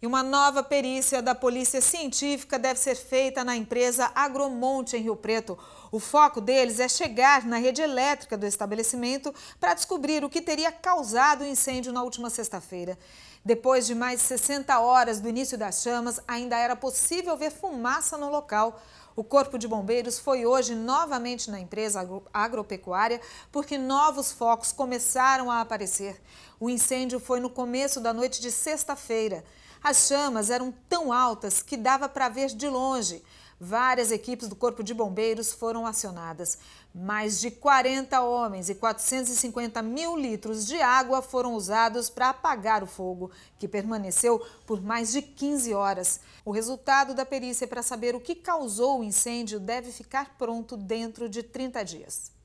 E uma nova perícia da Polícia Científica deve ser feita na empresa Agromonte, em Rio Preto. O foco deles é chegar na rede elétrica do estabelecimento para descobrir o que teria causado o incêndio na última sexta-feira. Depois de mais de 60 horas do início das chamas, ainda era possível ver fumaça no local. O Corpo de Bombeiros foi hoje novamente na empresa agropecuária porque novos focos começaram a aparecer. O incêndio foi no começo da noite de sexta-feira. As chamas eram tão altas que dava para ver de longe. Várias equipes do Corpo de Bombeiros foram acionadas. Mais de 40 homens e 450 mil litros de água foram usados para apagar o fogo, que permaneceu por mais de 15 horas. O resultado da perícia é para saber o que causou o incêndio deve ficar pronto dentro de 30 dias.